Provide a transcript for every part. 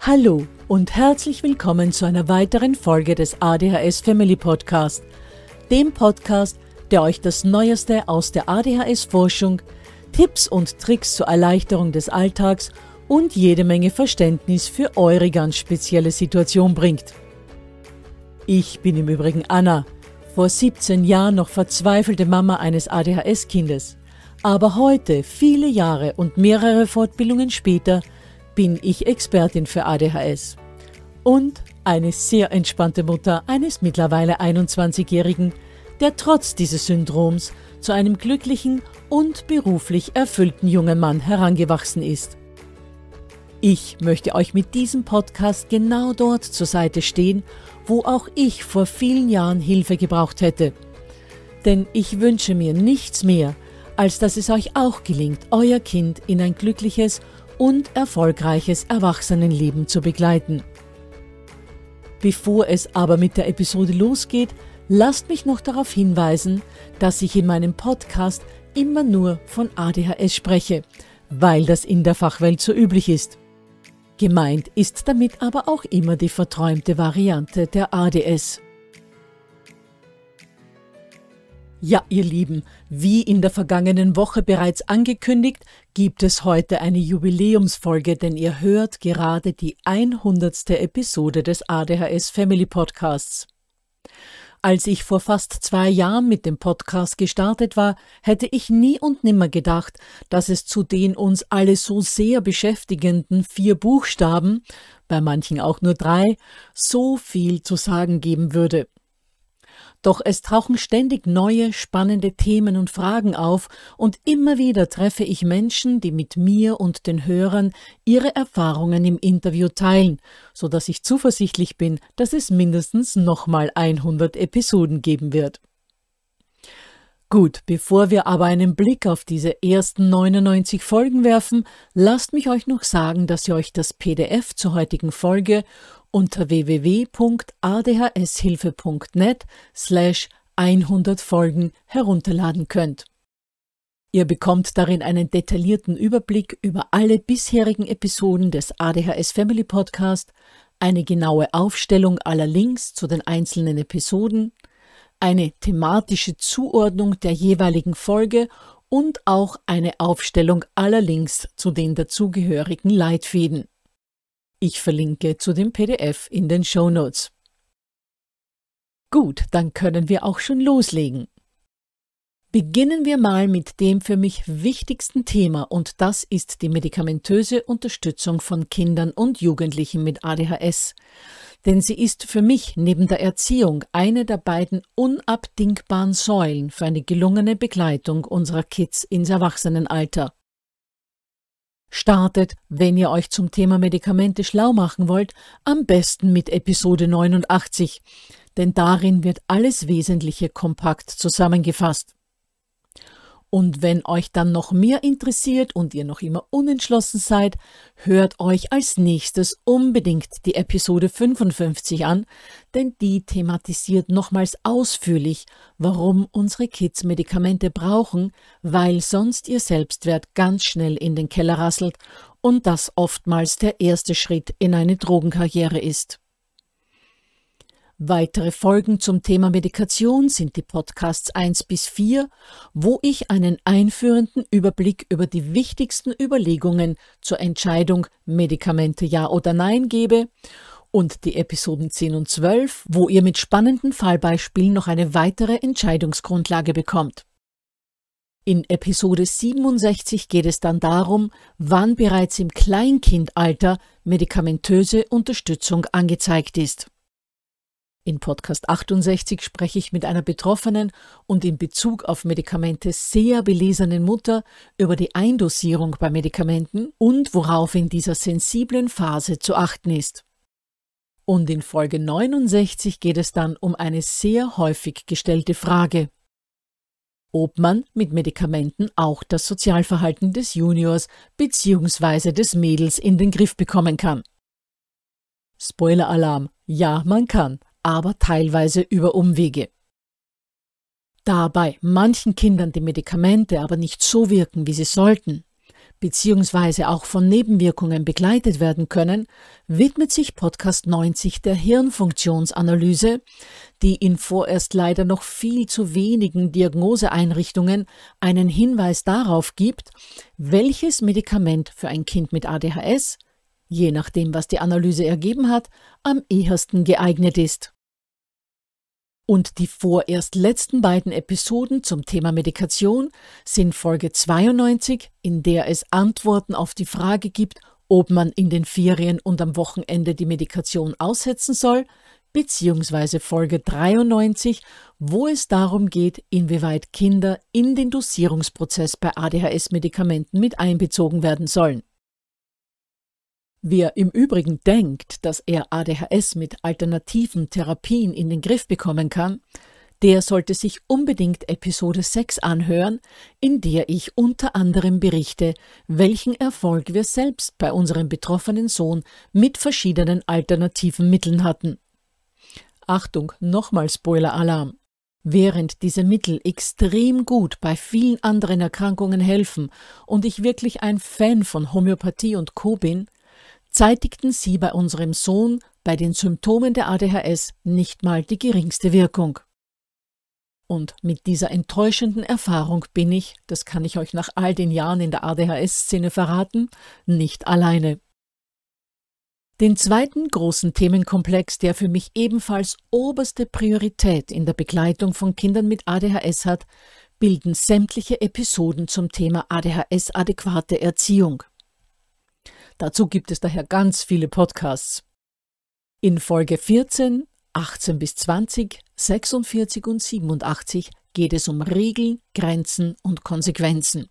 Hallo und herzlich willkommen zu einer weiteren Folge des ADHS Family Podcast, dem Podcast, der euch das Neueste aus der ADHS-Forschung, Tipps und Tricks zur Erleichterung des Alltags und jede Menge Verständnis für eure ganz spezielle Situation bringt. Ich bin im Übrigen Anna, vor 17 Jahren noch verzweifelte Mama eines ADHS-Kindes. Aber heute, viele Jahre und mehrere Fortbildungen später, bin ich Expertin für ADHS. Und eine sehr entspannte Mutter eines mittlerweile 21-Jährigen, der trotz dieses Syndroms zu einem glücklichen und beruflich erfüllten jungen Mann herangewachsen ist. Ich möchte euch mit diesem Podcast genau dort zur Seite stehen, wo auch ich vor vielen Jahren Hilfe gebraucht hätte. Denn ich wünsche mir nichts mehr, als dass es euch auch gelingt, euer Kind in ein glückliches und erfolgreiches Erwachsenenleben zu begleiten. Bevor es aber mit der Episode losgeht, lasst mich noch darauf hinweisen, dass ich in meinem Podcast immer nur von ADHS spreche, weil das in der Fachwelt so üblich ist. Gemeint ist damit aber auch immer die verträumte Variante der ADS. Ja, ihr Lieben, wie in der vergangenen Woche bereits angekündigt, gibt es heute eine Jubiläumsfolge, denn ihr hört gerade die 100. Episode des ADHS Family Podcasts. Als ich vor fast zwei Jahren mit dem Podcast gestartet war, hätte ich nie und nimmer gedacht, dass es zu den uns alle so sehr beschäftigenden vier Buchstaben, bei manchen auch nur drei, so viel zu sagen geben würde. Doch es tauchen ständig neue, spannende Themen und Fragen auf, und immer wieder treffe ich Menschen, die mit mir und den Hörern ihre Erfahrungen im Interview teilen, so dass ich zuversichtlich bin, dass es mindestens nochmal 100 Episoden geben wird. Gut, bevor wir aber einen Blick auf diese ersten 99 Folgen werfen, lasst mich euch noch sagen, dass ihr euch das PDF zur heutigen Folge unter www.adhshilfe.net slash 100 Folgen herunterladen könnt. Ihr bekommt darin einen detaillierten Überblick über alle bisherigen Episoden des ADHS Family Podcast, eine genaue Aufstellung aller Links zu den einzelnen Episoden, eine thematische Zuordnung der jeweiligen Folge und auch eine Aufstellung aller Links zu den dazugehörigen Leitfäden. Ich verlinke zu dem PDF in den Show Notes. Gut, dann können wir auch schon loslegen. Beginnen wir mal mit dem für mich wichtigsten Thema und das ist die medikamentöse Unterstützung von Kindern und Jugendlichen mit ADHS. Denn sie ist für mich neben der Erziehung eine der beiden unabdingbaren Säulen für eine gelungene Begleitung unserer Kids ins Erwachsenenalter. Startet, wenn ihr euch zum Thema Medikamente schlau machen wollt, am besten mit Episode 89, denn darin wird alles Wesentliche kompakt zusammengefasst. Und wenn euch dann noch mehr interessiert und ihr noch immer unentschlossen seid, hört euch als nächstes unbedingt die Episode 55 an, denn die thematisiert nochmals ausführlich, warum unsere Kids Medikamente brauchen, weil sonst ihr Selbstwert ganz schnell in den Keller rasselt und das oftmals der erste Schritt in eine Drogenkarriere ist. Weitere Folgen zum Thema Medikation sind die Podcasts 1 bis 4, wo ich einen einführenden Überblick über die wichtigsten Überlegungen zur Entscheidung Medikamente ja oder nein gebe und die Episoden 10 und 12, wo ihr mit spannenden Fallbeispielen noch eine weitere Entscheidungsgrundlage bekommt. In Episode 67 geht es dann darum, wann bereits im Kleinkindalter medikamentöse Unterstützung angezeigt ist. In Podcast 68 spreche ich mit einer betroffenen und in Bezug auf Medikamente sehr belesenen Mutter über die Eindosierung bei Medikamenten und worauf in dieser sensiblen Phase zu achten ist. Und in Folge 69 geht es dann um eine sehr häufig gestellte Frage. Ob man mit Medikamenten auch das Sozialverhalten des Juniors bzw. des Mädels in den Griff bekommen kann. Spoiler-Alarm, ja, man kann aber teilweise über Umwege. Da bei manchen Kindern die Medikamente aber nicht so wirken, wie sie sollten, beziehungsweise auch von Nebenwirkungen begleitet werden können, widmet sich Podcast 90 der Hirnfunktionsanalyse, die in vorerst leider noch viel zu wenigen Diagnoseeinrichtungen einen Hinweis darauf gibt, welches Medikament für ein Kind mit ADHS je nachdem, was die Analyse ergeben hat, am ehesten geeignet ist. Und die vorerst letzten beiden Episoden zum Thema Medikation sind Folge 92, in der es Antworten auf die Frage gibt, ob man in den Ferien und am Wochenende die Medikation aussetzen soll, beziehungsweise Folge 93, wo es darum geht, inwieweit Kinder in den Dosierungsprozess bei ADHS-Medikamenten mit einbezogen werden sollen. Wer im Übrigen denkt, dass er ADHS mit alternativen Therapien in den Griff bekommen kann, der sollte sich unbedingt Episode 6 anhören, in der ich unter anderem berichte, welchen Erfolg wir selbst bei unserem betroffenen Sohn mit verschiedenen alternativen Mitteln hatten. Achtung, nochmal Spoiler-Alarm. Während diese Mittel extrem gut bei vielen anderen Erkrankungen helfen und ich wirklich ein Fan von Homöopathie und Co bin, zeitigten sie bei unserem Sohn bei den Symptomen der ADHS nicht mal die geringste Wirkung. Und mit dieser enttäuschenden Erfahrung bin ich, das kann ich euch nach all den Jahren in der ADHS-Szene verraten, nicht alleine. Den zweiten großen Themenkomplex, der für mich ebenfalls oberste Priorität in der Begleitung von Kindern mit ADHS hat, bilden sämtliche Episoden zum Thema ADHS-adäquate Erziehung. Dazu gibt es daher ganz viele Podcasts. In Folge 14, 18 bis 20, 46 und 87 geht es um Regeln, Grenzen und Konsequenzen.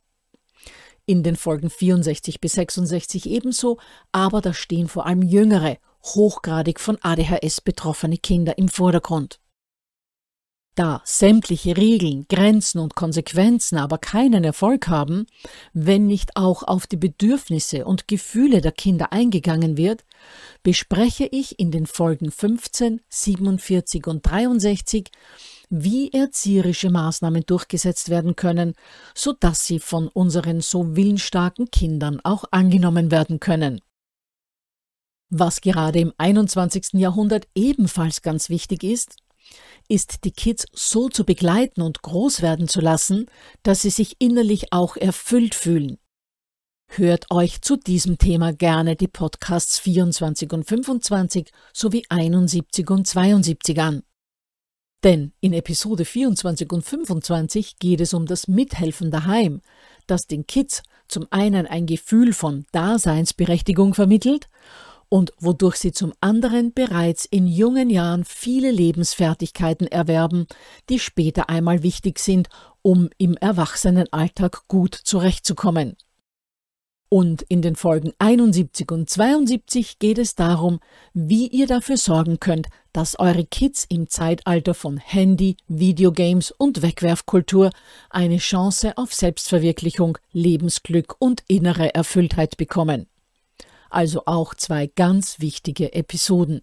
In den Folgen 64 bis 66 ebenso, aber da stehen vor allem jüngere, hochgradig von ADHS betroffene Kinder im Vordergrund. Da sämtliche Regeln, Grenzen und Konsequenzen aber keinen Erfolg haben, wenn nicht auch auf die Bedürfnisse und Gefühle der Kinder eingegangen wird, bespreche ich in den Folgen 15, 47 und 63, wie erzieherische Maßnahmen durchgesetzt werden können, sodass sie von unseren so willensstarken Kindern auch angenommen werden können. Was gerade im 21. Jahrhundert ebenfalls ganz wichtig ist, ist, die Kids so zu begleiten und groß werden zu lassen, dass sie sich innerlich auch erfüllt fühlen. Hört euch zu diesem Thema gerne die Podcasts 24 und 25 sowie 71 und 72 an. Denn in Episode 24 und 25 geht es um das Mithelfen daheim, das den Kids zum einen ein Gefühl von Daseinsberechtigung vermittelt und wodurch sie zum anderen bereits in jungen Jahren viele Lebensfertigkeiten erwerben, die später einmal wichtig sind, um im Erwachsenenalltag gut zurechtzukommen. Und in den Folgen 71 und 72 geht es darum, wie ihr dafür sorgen könnt, dass eure Kids im Zeitalter von Handy, Videogames und Wegwerfkultur eine Chance auf Selbstverwirklichung, Lebensglück und innere Erfülltheit bekommen also auch zwei ganz wichtige Episoden.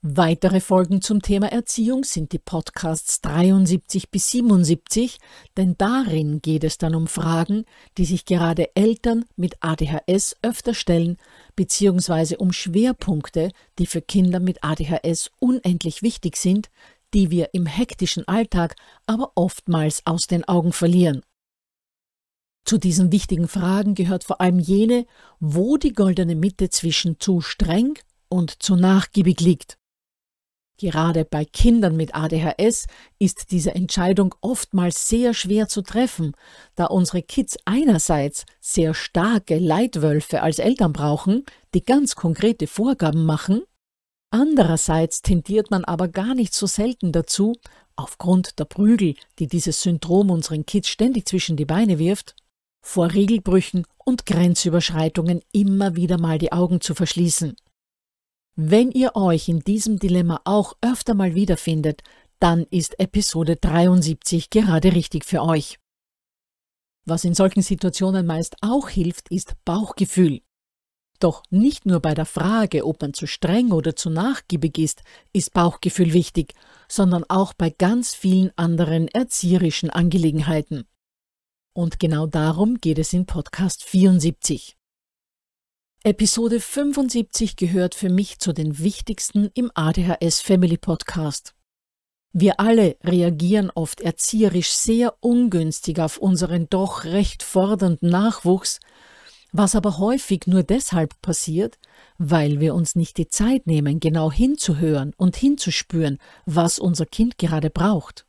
Weitere Folgen zum Thema Erziehung sind die Podcasts 73 bis 77, denn darin geht es dann um Fragen, die sich gerade Eltern mit ADHS öfter stellen, beziehungsweise um Schwerpunkte, die für Kinder mit ADHS unendlich wichtig sind, die wir im hektischen Alltag aber oftmals aus den Augen verlieren. Zu diesen wichtigen Fragen gehört vor allem jene, wo die goldene Mitte zwischen zu streng und zu nachgiebig liegt. Gerade bei Kindern mit ADHS ist diese Entscheidung oftmals sehr schwer zu treffen, da unsere Kids einerseits sehr starke Leitwölfe als Eltern brauchen, die ganz konkrete Vorgaben machen, andererseits tendiert man aber gar nicht so selten dazu, aufgrund der Prügel, die dieses Syndrom unseren Kids ständig zwischen die Beine wirft, vor Regelbrüchen und Grenzüberschreitungen immer wieder mal die Augen zu verschließen. Wenn ihr euch in diesem Dilemma auch öfter mal wiederfindet, dann ist Episode 73 gerade richtig für euch. Was in solchen Situationen meist auch hilft, ist Bauchgefühl. Doch nicht nur bei der Frage, ob man zu streng oder zu nachgiebig ist, ist Bauchgefühl wichtig, sondern auch bei ganz vielen anderen erzieherischen Angelegenheiten. Und genau darum geht es in Podcast 74. Episode 75 gehört für mich zu den wichtigsten im ADHS Family Podcast. Wir alle reagieren oft erzieherisch sehr ungünstig auf unseren doch recht fordernden Nachwuchs, was aber häufig nur deshalb passiert, weil wir uns nicht die Zeit nehmen, genau hinzuhören und hinzuspüren, was unser Kind gerade braucht.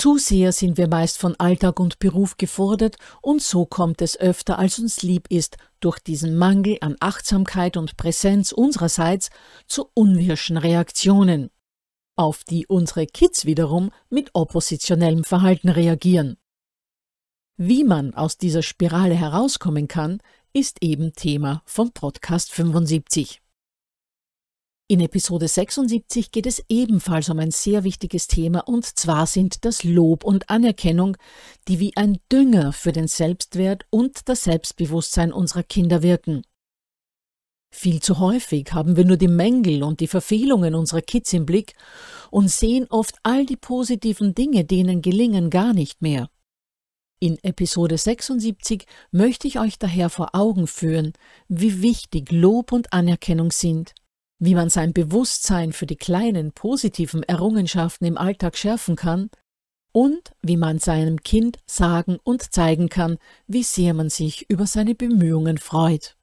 Zu sehr sind wir meist von Alltag und Beruf gefordert und so kommt es öfter, als uns lieb ist, durch diesen Mangel an Achtsamkeit und Präsenz unsererseits zu unwirschen Reaktionen, auf die unsere Kids wiederum mit oppositionellem Verhalten reagieren. Wie man aus dieser Spirale herauskommen kann, ist eben Thema von Podcast 75. In Episode 76 geht es ebenfalls um ein sehr wichtiges Thema und zwar sind das Lob und Anerkennung, die wie ein Dünger für den Selbstwert und das Selbstbewusstsein unserer Kinder wirken. Viel zu häufig haben wir nur die Mängel und die Verfehlungen unserer Kids im Blick und sehen oft all die positiven Dinge, denen gelingen, gar nicht mehr. In Episode 76 möchte ich euch daher vor Augen führen, wie wichtig Lob und Anerkennung sind wie man sein Bewusstsein für die kleinen positiven Errungenschaften im Alltag schärfen kann und wie man seinem Kind sagen und zeigen kann, wie sehr man sich über seine Bemühungen freut.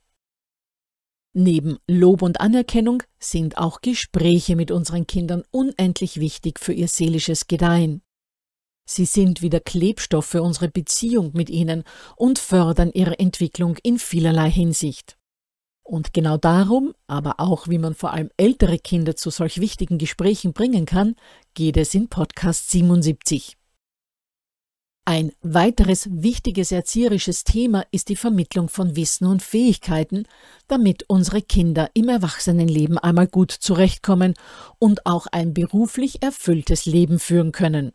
Neben Lob und Anerkennung sind auch Gespräche mit unseren Kindern unendlich wichtig für ihr seelisches Gedeihen. Sie sind wie der Klebstoff für unsere Beziehung mit ihnen und fördern ihre Entwicklung in vielerlei Hinsicht. Und genau darum, aber auch wie man vor allem ältere Kinder zu solch wichtigen Gesprächen bringen kann, geht es in Podcast 77. Ein weiteres wichtiges erzieherisches Thema ist die Vermittlung von Wissen und Fähigkeiten, damit unsere Kinder im Erwachsenenleben einmal gut zurechtkommen und auch ein beruflich erfülltes Leben führen können.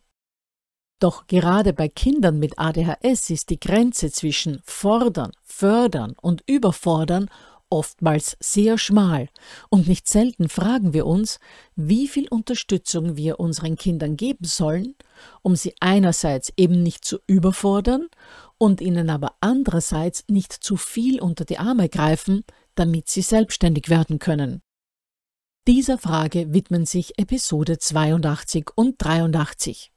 Doch gerade bei Kindern mit ADHS ist die Grenze zwischen fordern, fördern und überfordern oftmals sehr schmal, und nicht selten fragen wir uns, wie viel Unterstützung wir unseren Kindern geben sollen, um sie einerseits eben nicht zu überfordern und ihnen aber andererseits nicht zu viel unter die Arme greifen, damit sie selbstständig werden können. Dieser Frage widmen sich Episode 82 und 83.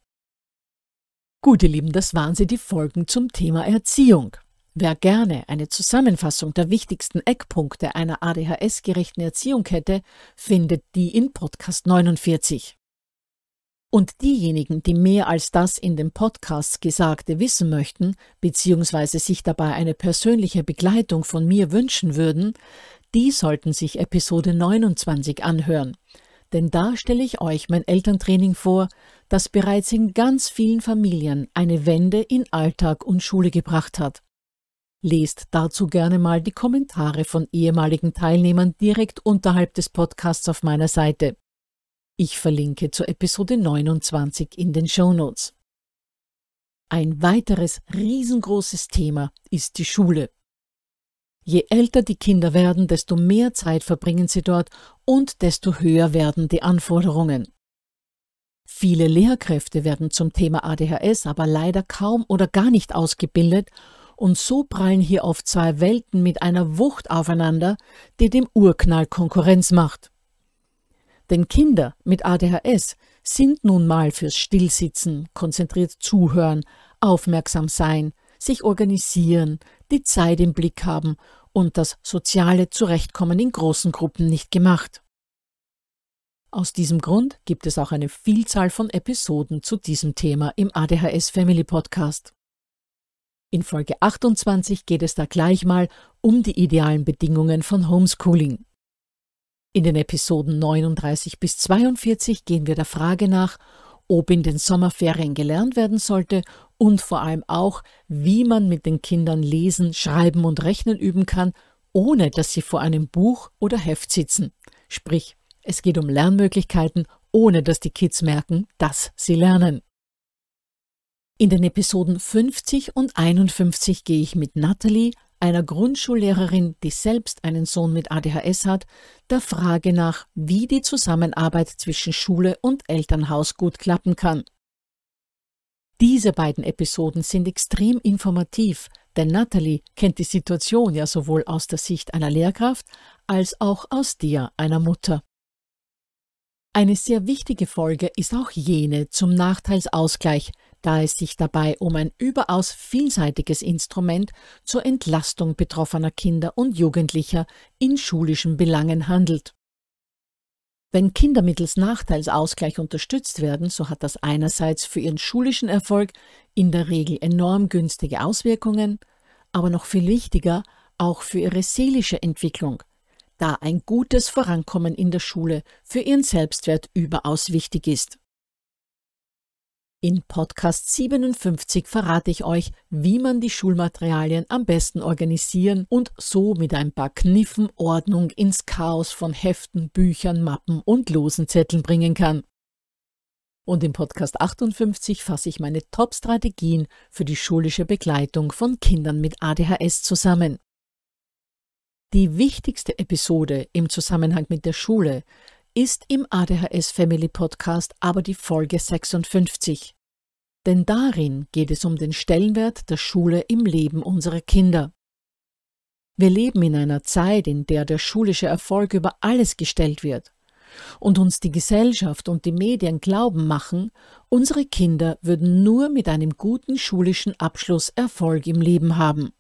Gut, ihr Lieben, das waren sie die Folgen zum Thema Erziehung. Wer gerne eine Zusammenfassung der wichtigsten Eckpunkte einer ADHS-gerechten Erziehung hätte, findet die in Podcast 49. Und diejenigen, die mehr als das in dem Podcast Gesagte wissen möchten, beziehungsweise sich dabei eine persönliche Begleitung von mir wünschen würden, die sollten sich Episode 29 anhören. Denn da stelle ich euch mein Elterntraining vor, das bereits in ganz vielen Familien eine Wende in Alltag und Schule gebracht hat. Lest dazu gerne mal die Kommentare von ehemaligen Teilnehmern direkt unterhalb des Podcasts auf meiner Seite. Ich verlinke zur Episode 29 in den Show Notes. Ein weiteres riesengroßes Thema ist die Schule. Je älter die Kinder werden, desto mehr Zeit verbringen sie dort und desto höher werden die Anforderungen. Viele Lehrkräfte werden zum Thema ADHS aber leider kaum oder gar nicht ausgebildet und so prallen hier oft zwei Welten mit einer Wucht aufeinander, die dem Urknall Konkurrenz macht. Denn Kinder mit ADHS sind nun mal fürs Stillsitzen, konzentriert zuhören, aufmerksam sein, sich organisieren, die Zeit im Blick haben und das soziale Zurechtkommen in großen Gruppen nicht gemacht. Aus diesem Grund gibt es auch eine Vielzahl von Episoden zu diesem Thema im ADHS Family Podcast. In Folge 28 geht es da gleich mal um die idealen Bedingungen von Homeschooling. In den Episoden 39 bis 42 gehen wir der Frage nach, ob in den Sommerferien gelernt werden sollte und vor allem auch, wie man mit den Kindern lesen, schreiben und rechnen üben kann, ohne dass sie vor einem Buch oder Heft sitzen. Sprich, es geht um Lernmöglichkeiten, ohne dass die Kids merken, dass sie lernen. In den Episoden 50 und 51 gehe ich mit Natalie, einer Grundschullehrerin, die selbst einen Sohn mit ADHS hat, der Frage nach, wie die Zusammenarbeit zwischen Schule und Elternhaus gut klappen kann. Diese beiden Episoden sind extrem informativ, denn Natalie kennt die Situation ja sowohl aus der Sicht einer Lehrkraft als auch aus der einer Mutter. Eine sehr wichtige Folge ist auch jene zum Nachteilsausgleich, da es sich dabei um ein überaus vielseitiges Instrument zur Entlastung betroffener Kinder und Jugendlicher in schulischen Belangen handelt. Wenn Kinder mittels Nachteilsausgleich unterstützt werden, so hat das einerseits für ihren schulischen Erfolg in der Regel enorm günstige Auswirkungen, aber noch viel wichtiger auch für ihre seelische Entwicklung, da ein gutes Vorankommen in der Schule für ihren Selbstwert überaus wichtig ist. In Podcast 57 verrate ich euch, wie man die Schulmaterialien am besten organisieren und so mit ein paar Kniffen Ordnung ins Chaos von Heften, Büchern, Mappen und losen Zetteln bringen kann. Und im Podcast 58 fasse ich meine Top-Strategien für die schulische Begleitung von Kindern mit ADHS zusammen. Die wichtigste Episode im Zusammenhang mit der Schule ist im ADHS Family Podcast aber die Folge 56. Denn darin geht es um den Stellenwert der Schule im Leben unserer Kinder. Wir leben in einer Zeit, in der der schulische Erfolg über alles gestellt wird und uns die Gesellschaft und die Medien glauben machen, unsere Kinder würden nur mit einem guten schulischen Abschluss Erfolg im Leben haben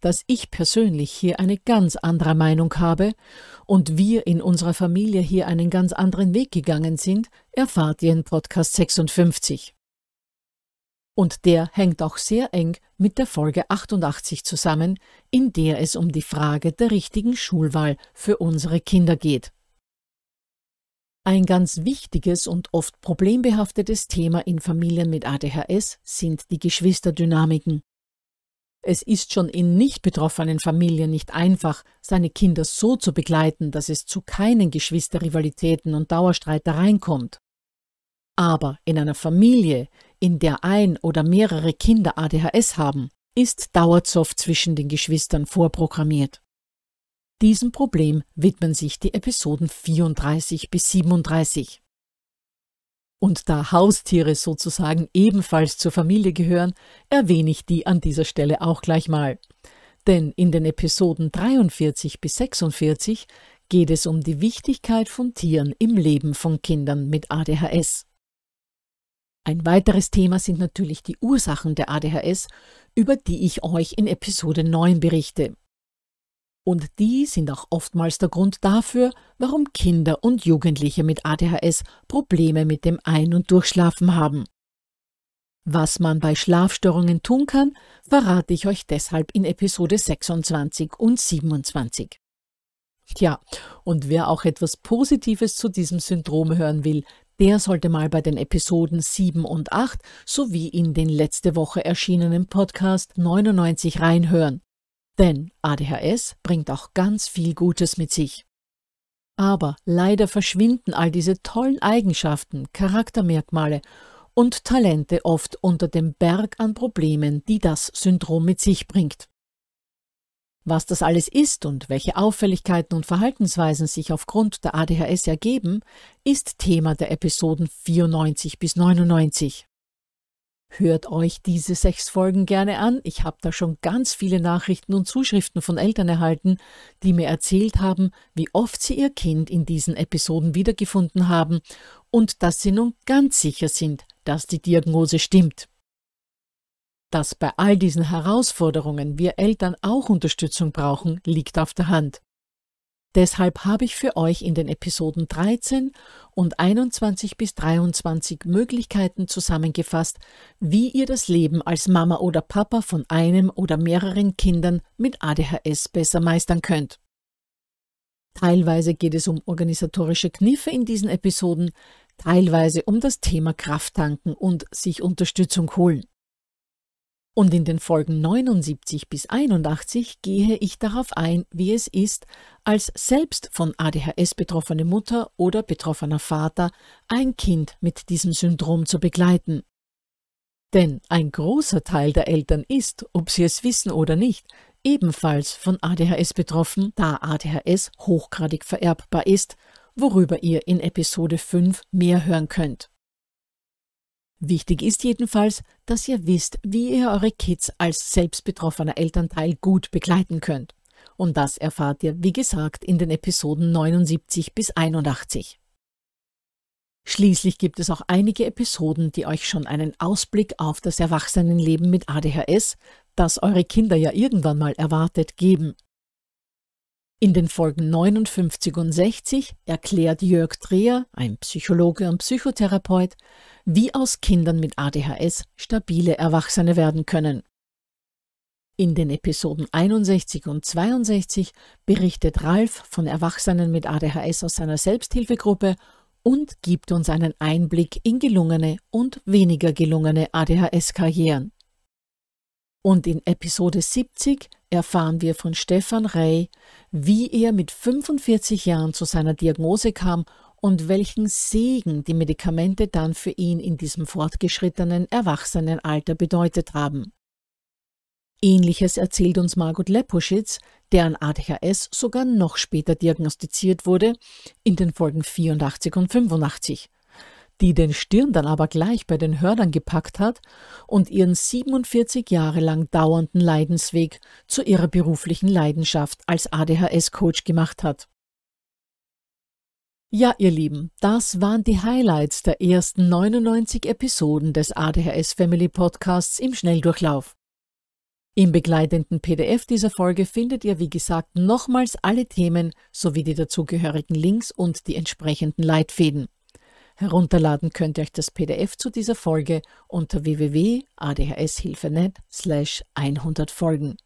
dass ich persönlich hier eine ganz andere Meinung habe und wir in unserer Familie hier einen ganz anderen Weg gegangen sind, erfahrt ihr in Podcast 56. Und der hängt auch sehr eng mit der Folge 88 zusammen, in der es um die Frage der richtigen Schulwahl für unsere Kinder geht. Ein ganz wichtiges und oft problembehaftetes Thema in Familien mit ADHS sind die Geschwisterdynamiken. Es ist schon in nicht betroffenen Familien nicht einfach, seine Kinder so zu begleiten, dass es zu keinen Geschwisterrivalitäten und Dauerstreitereien kommt. Aber in einer Familie, in der ein oder mehrere Kinder ADHS haben, ist Dauerzoff zwischen den Geschwistern vorprogrammiert. Diesem Problem widmen sich die Episoden 34 bis 37 und da Haustiere sozusagen ebenfalls zur Familie gehören, erwähne ich die an dieser Stelle auch gleich mal. Denn in den Episoden 43 bis 46 geht es um die Wichtigkeit von Tieren im Leben von Kindern mit ADHS. Ein weiteres Thema sind natürlich die Ursachen der ADHS, über die ich euch in Episode 9 berichte. Und die sind auch oftmals der Grund dafür, warum Kinder und Jugendliche mit ADHS Probleme mit dem Ein- und Durchschlafen haben. Was man bei Schlafstörungen tun kann, verrate ich euch deshalb in Episode 26 und 27. Tja, und wer auch etwas Positives zu diesem Syndrom hören will, der sollte mal bei den Episoden 7 und 8 sowie in den letzte Woche erschienenen Podcast 99 reinhören. Denn ADHS bringt auch ganz viel Gutes mit sich. Aber leider verschwinden all diese tollen Eigenschaften, Charaktermerkmale und Talente oft unter dem Berg an Problemen, die das Syndrom mit sich bringt. Was das alles ist und welche Auffälligkeiten und Verhaltensweisen sich aufgrund der ADHS ergeben, ist Thema der Episoden 94 bis 99. Hört euch diese sechs Folgen gerne an. Ich habe da schon ganz viele Nachrichten und Zuschriften von Eltern erhalten, die mir erzählt haben, wie oft sie ihr Kind in diesen Episoden wiedergefunden haben und dass sie nun ganz sicher sind, dass die Diagnose stimmt. Dass bei all diesen Herausforderungen wir Eltern auch Unterstützung brauchen, liegt auf der Hand. Deshalb habe ich für euch in den Episoden 13 und 21 bis 23 Möglichkeiten zusammengefasst, wie ihr das Leben als Mama oder Papa von einem oder mehreren Kindern mit ADHS besser meistern könnt. Teilweise geht es um organisatorische Kniffe in diesen Episoden, teilweise um das Thema Krafttanken und sich Unterstützung holen und in den Folgen 79 bis 81 gehe ich darauf ein, wie es ist, als selbst von ADHS betroffene Mutter oder betroffener Vater ein Kind mit diesem Syndrom zu begleiten. Denn ein großer Teil der Eltern ist, ob sie es wissen oder nicht, ebenfalls von ADHS betroffen, da ADHS hochgradig vererbbar ist, worüber ihr in Episode 5 mehr hören könnt. Wichtig ist jedenfalls, dass ihr wisst, wie ihr eure Kids als selbstbetroffener Elternteil gut begleiten könnt. Und das erfahrt ihr, wie gesagt, in den Episoden 79 bis 81. Schließlich gibt es auch einige Episoden, die euch schon einen Ausblick auf das Erwachsenenleben mit ADHS, das eure Kinder ja irgendwann mal erwartet, geben. In den Folgen 59 und 60 erklärt Jörg Dreher, ein Psychologe und Psychotherapeut, wie aus Kindern mit ADHS stabile Erwachsene werden können. In den Episoden 61 und 62 berichtet Ralf von Erwachsenen mit ADHS aus seiner Selbsthilfegruppe und gibt uns einen Einblick in gelungene und weniger gelungene ADHS-Karrieren. Und in Episode 70 erfahren wir von Stefan Rey, wie er mit 45 Jahren zu seiner Diagnose kam und welchen Segen die Medikamente dann für ihn in diesem fortgeschrittenen Erwachsenenalter bedeutet haben. Ähnliches erzählt uns Margot Lepuschitz, deren ADHS sogar noch später diagnostiziert wurde, in den Folgen 84 und 85 die den Stirn dann aber gleich bei den Hörnern gepackt hat und ihren 47 Jahre lang dauernden Leidensweg zu ihrer beruflichen Leidenschaft als ADHS-Coach gemacht hat. Ja, ihr Lieben, das waren die Highlights der ersten 99 Episoden des ADHS Family Podcasts im Schnelldurchlauf. Im begleitenden PDF dieser Folge findet ihr, wie gesagt, nochmals alle Themen sowie die dazugehörigen Links und die entsprechenden Leitfäden. Herunterladen könnt ihr euch das PDF zu dieser Folge unter www.adhshilfe.net slash 100 Folgen.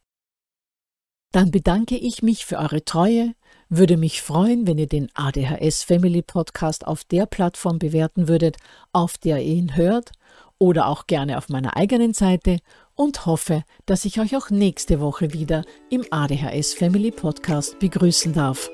Dann bedanke ich mich für eure Treue, würde mich freuen, wenn ihr den ADHS Family Podcast auf der Plattform bewerten würdet, auf der ihr ihn hört, oder auch gerne auf meiner eigenen Seite und hoffe, dass ich euch auch nächste Woche wieder im ADHS Family Podcast begrüßen darf.